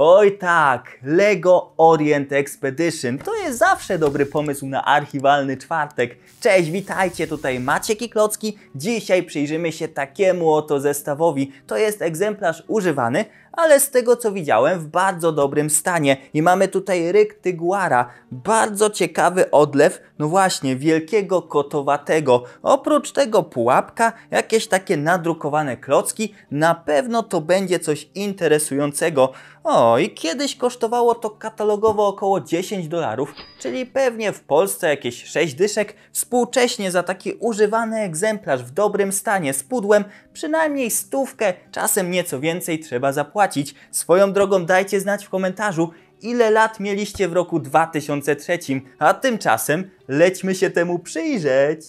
Oj tak, LEGO Orient Expedition. To jest zawsze dobry pomysł na archiwalny czwartek. Cześć, witajcie, tutaj Maciek i Klocki. Dzisiaj przyjrzymy się takiemu oto zestawowi. To jest egzemplarz używany, ale z tego co widziałem w bardzo dobrym stanie. I mamy tutaj ryk tyguara, bardzo ciekawy odlew, no właśnie, wielkiego kotowatego. Oprócz tego pułapka, jakieś takie nadrukowane klocki, na pewno to będzie coś interesującego. O, i kiedyś kosztowało to katalogowo około 10 dolarów, czyli pewnie w Polsce jakieś 6 dyszek. Współcześnie za taki używany egzemplarz w dobrym stanie z pudłem przynajmniej stówkę, czasem nieco więcej trzeba zapłacić. Swoją drogą dajcie znać w komentarzu, ile lat mieliście w roku 2003, a tymczasem lećmy się temu przyjrzeć.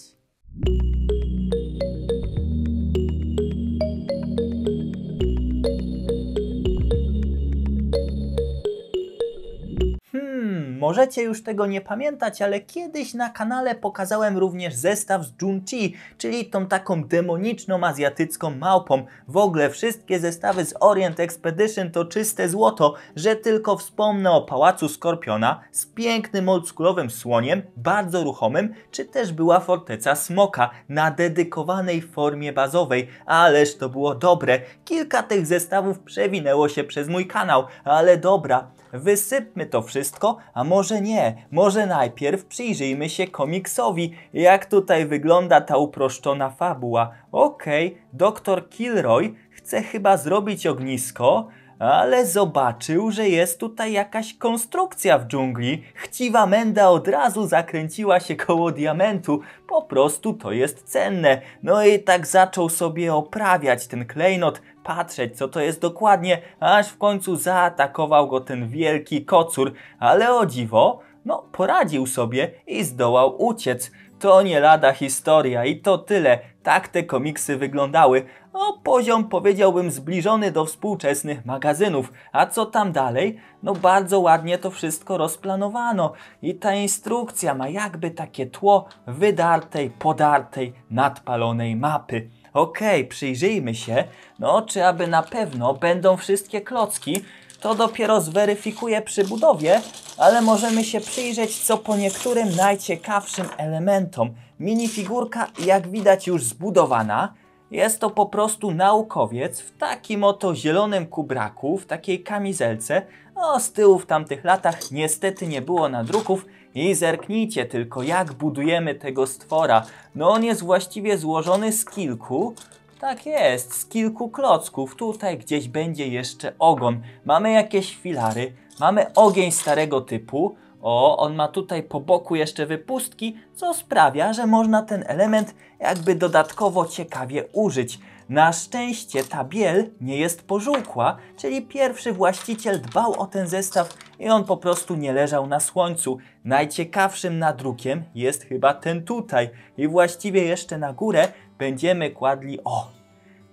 Możecie już tego nie pamiętać, ale kiedyś na kanale pokazałem również zestaw z Junchi, czyli tą taką demoniczną azjatycką małpą. W ogóle wszystkie zestawy z Orient Expedition to czyste złoto, że tylko wspomnę o Pałacu Skorpiona z pięknym oldschoolowym słoniem, bardzo ruchomym, czy też była forteca Smoka na dedykowanej formie bazowej. Ależ to było dobre. Kilka tych zestawów przewinęło się przez mój kanał, ale dobra, wysypmy to wszystko, a może nie. Może najpierw przyjrzyjmy się komiksowi, jak tutaj wygląda ta uproszczona fabuła. Okej, okay, doktor Kilroy chce chyba zrobić ognisko, ale zobaczył, że jest tutaj jakaś konstrukcja w dżungli. Chciwa menda od razu zakręciła się koło diamentu. Po prostu to jest cenne. No i tak zaczął sobie oprawiać ten klejnot, patrzeć co to jest dokładnie, aż w końcu zaatakował go ten wielki kocur. Ale o dziwo, no poradził sobie i zdołał uciec. To nie lada historia i to tyle. Tak te komiksy wyglądały. O poziom powiedziałbym zbliżony do współczesnych magazynów. A co tam dalej? No bardzo ładnie to wszystko rozplanowano. I ta instrukcja ma jakby takie tło wydartej, podartej, nadpalonej mapy. Okej, okay, przyjrzyjmy się, no czy aby na pewno będą wszystkie klocki, to dopiero zweryfikuję przy budowie, ale możemy się przyjrzeć co po niektórym najciekawszym elementom. Minifigurka, jak widać, już zbudowana. Jest to po prostu naukowiec w takim oto zielonym kubraku, w takiej kamizelce. O, no, z tyłu w tamtych latach niestety nie było nadruków i zerknijcie tylko, jak budujemy tego stwora. No on jest właściwie złożony z kilku, tak jest, z kilku klocków. Tutaj gdzieś będzie jeszcze ogon. Mamy jakieś filary, mamy ogień starego typu, o, on ma tutaj po boku jeszcze wypustki, co sprawia, że można ten element jakby dodatkowo ciekawie użyć. Na szczęście ta biel nie jest pożółkła, czyli pierwszy właściciel dbał o ten zestaw i on po prostu nie leżał na słońcu. Najciekawszym nadrukiem jest chyba ten tutaj i właściwie jeszcze na górę będziemy kładli, o,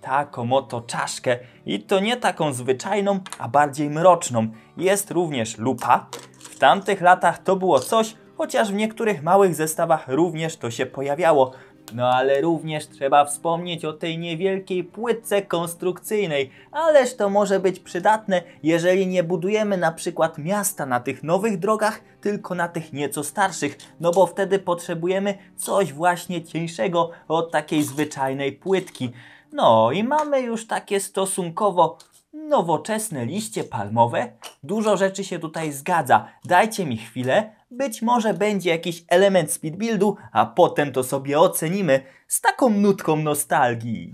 taką oto czaszkę i to nie taką zwyczajną, a bardziej mroczną. Jest również lupa, w tamtych latach to było coś, chociaż w niektórych małych zestawach również to się pojawiało. No ale również trzeba wspomnieć o tej niewielkiej płytce konstrukcyjnej, ależ to może być przydatne, jeżeli nie budujemy na przykład miasta na tych nowych drogach, tylko na tych nieco starszych, no bo wtedy potrzebujemy coś właśnie cieńszego od takiej zwyczajnej płytki. No i mamy już takie stosunkowo nowoczesne liście palmowe. Dużo rzeczy się tutaj zgadza. Dajcie mi chwilę. Być może będzie jakiś element speedbuildu, a potem to sobie ocenimy z taką nutką nostalgii.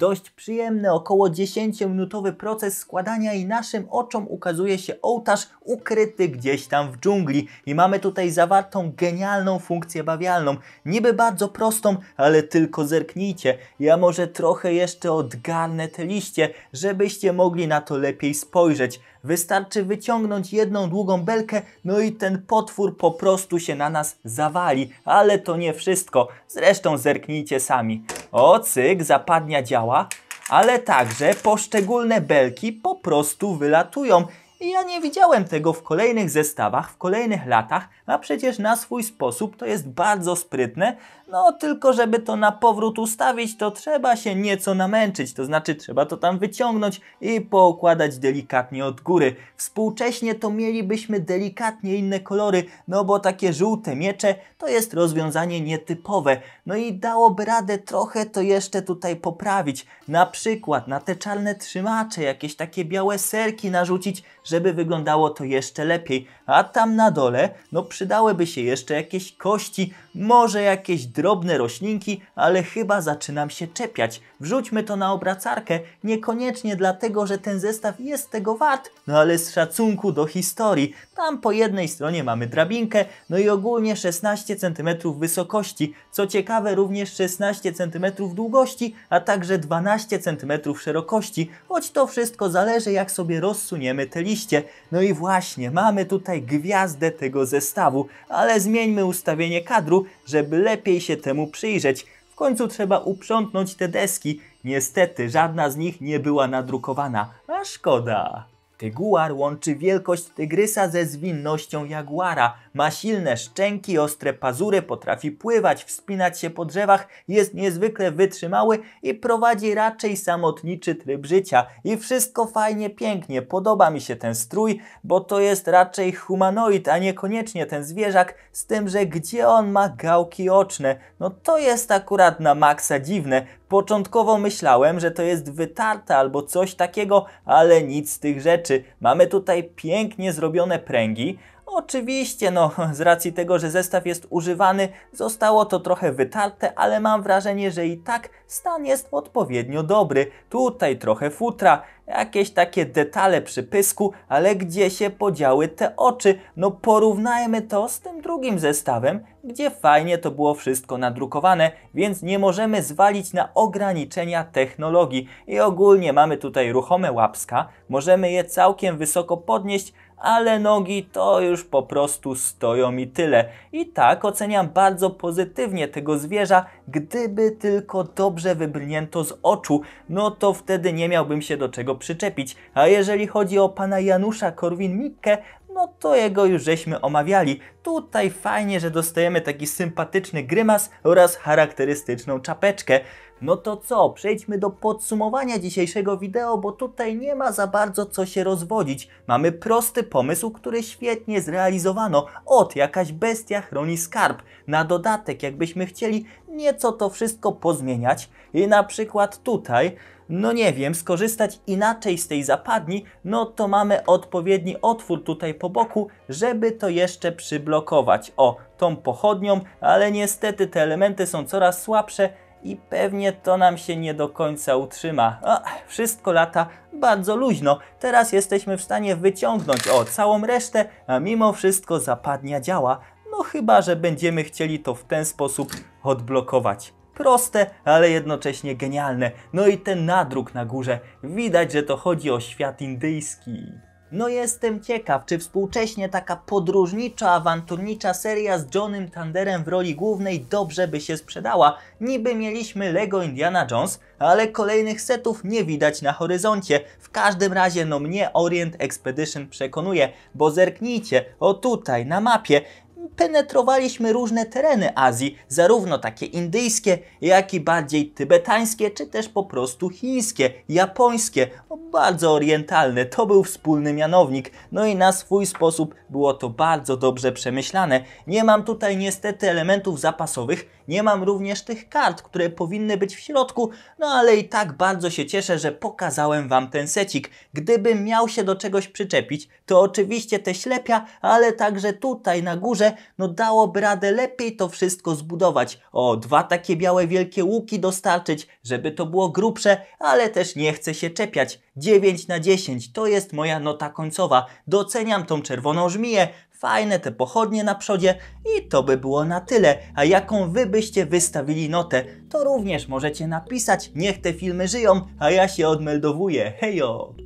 dość przyjemny, około 10-minutowy proces składania i naszym oczom ukazuje się ołtarz ukryty gdzieś tam w dżungli. I mamy tutaj zawartą genialną funkcję bawialną. Niby bardzo prostą, ale tylko zerknijcie. Ja może trochę jeszcze odgarnę te liście, żebyście mogli na to lepiej spojrzeć. Wystarczy wyciągnąć jedną długą belkę, no i ten potwór po prostu się na nas zawali. Ale to nie wszystko. Zresztą zerknijcie sami. O, cyk, zapadnia działa, ale także poszczególne belki po prostu wylatują. I ja nie widziałem tego w kolejnych zestawach, w kolejnych latach, a przecież na swój sposób to jest bardzo sprytne. No tylko żeby to na powrót ustawić, to trzeba się nieco namęczyć, to znaczy trzeba to tam wyciągnąć i poukładać delikatnie od góry. Współcześnie to mielibyśmy delikatnie inne kolory, no bo takie żółte miecze to jest rozwiązanie nietypowe. No i dałoby radę trochę to jeszcze tutaj poprawić. Na przykład na te czarne trzymacze jakieś takie białe serki narzucić, żeby wyglądało to jeszcze lepiej a tam na dole no przydałyby się jeszcze jakieś kości, może jakieś drobne roślinki, ale chyba zaczynam się czepiać. Wrzućmy to na obracarkę, niekoniecznie dlatego, że ten zestaw jest tego wart, no ale z szacunku do historii. Tam po jednej stronie mamy drabinkę, no i ogólnie 16 cm wysokości, co ciekawe również 16 cm długości, a także 12 cm szerokości, choć to wszystko zależy jak sobie rozsuniemy te liście. No i właśnie, mamy tutaj gwiazdę tego zestawu, ale zmieńmy ustawienie kadru, żeby lepiej się temu przyjrzeć. W końcu trzeba uprzątnąć te deski. Niestety żadna z nich nie była nadrukowana, a szkoda. Tyguar łączy wielkość tygrysa ze zwinnością jaguara. Ma silne szczęki, ostre pazury, potrafi pływać, wspinać się po drzewach, jest niezwykle wytrzymały i prowadzi raczej samotniczy tryb życia. I wszystko fajnie, pięknie. Podoba mi się ten strój, bo to jest raczej humanoid, a niekoniecznie ten zwierzak, z tym, że gdzie on ma gałki oczne? No to jest akurat na maksa dziwne. Początkowo myślałem, że to jest wytarte albo coś takiego, ale nic z tych rzeczy. Mamy tutaj pięknie zrobione pręgi, Oczywiście, no, z racji tego, że zestaw jest używany, zostało to trochę wytarte, ale mam wrażenie, że i tak stan jest odpowiednio dobry. Tutaj trochę futra, jakieś takie detale przy pysku, ale gdzie się podziały te oczy? No porównajmy to z tym drugim zestawem, gdzie fajnie to było wszystko nadrukowane, więc nie możemy zwalić na ograniczenia technologii. I ogólnie mamy tutaj ruchome łapska, możemy je całkiem wysoko podnieść, ale nogi to już po prostu stoją mi tyle. I tak oceniam bardzo pozytywnie tego zwierza, gdyby tylko dobrze wybrnięto z oczu, no to wtedy nie miałbym się do czego przyczepić. A jeżeli chodzi o pana Janusza Korwin-Mikke, no to jego już żeśmy omawiali. Tutaj fajnie, że dostajemy taki sympatyczny grymas oraz charakterystyczną czapeczkę. No to co, przejdźmy do podsumowania dzisiejszego wideo, bo tutaj nie ma za bardzo co się rozwodzić. Mamy prosty pomysł, który świetnie zrealizowano. Ot, jakaś bestia chroni skarb. Na dodatek, jakbyśmy chcieli nieco to wszystko pozmieniać i na przykład tutaj no nie wiem, skorzystać inaczej z tej zapadni, no to mamy odpowiedni otwór tutaj po boku, żeby to jeszcze przyblokować. O, tą pochodnią, ale niestety te elementy są coraz słabsze, i pewnie to nam się nie do końca utrzyma. O, wszystko lata bardzo luźno. Teraz jesteśmy w stanie wyciągnąć o całą resztę, a mimo wszystko zapadnia działa. No chyba, że będziemy chcieli to w ten sposób odblokować. Proste, ale jednocześnie genialne. No i ten nadruk na górze. Widać, że to chodzi o świat indyjski. No jestem ciekaw, czy współcześnie taka podróżnicza, awanturnicza seria z Johnem Thunderem w roli głównej dobrze by się sprzedała. Niby mieliśmy Lego Indiana Jones, ale kolejnych setów nie widać na horyzoncie. W każdym razie no mnie Orient Expedition przekonuje, bo zerknijcie, o tutaj na mapie, penetrowaliśmy różne tereny Azji, zarówno takie indyjskie, jak i bardziej tybetańskie, czy też po prostu chińskie, japońskie, no bardzo orientalne. To był wspólny mianownik. No i na swój sposób było to bardzo dobrze przemyślane. Nie mam tutaj niestety elementów zapasowych, nie mam również tych kart, które powinny być w środku, no ale i tak bardzo się cieszę, że pokazałem Wam ten secik. Gdybym miał się do czegoś przyczepić, to oczywiście te ślepia, ale także tutaj na górze no dałoby radę lepiej to wszystko zbudować. O, dwa takie białe wielkie łuki dostarczyć, żeby to było grubsze, ale też nie chcę się czepiać. 9 na 10 to jest moja nota końcowa. Doceniam tą czerwoną żmiję, fajne te pochodnie na przodzie i to by było na tyle. A jaką wy byście wystawili notę, to również możecie napisać. Niech te filmy żyją, a ja się odmeldowuję. Hejo!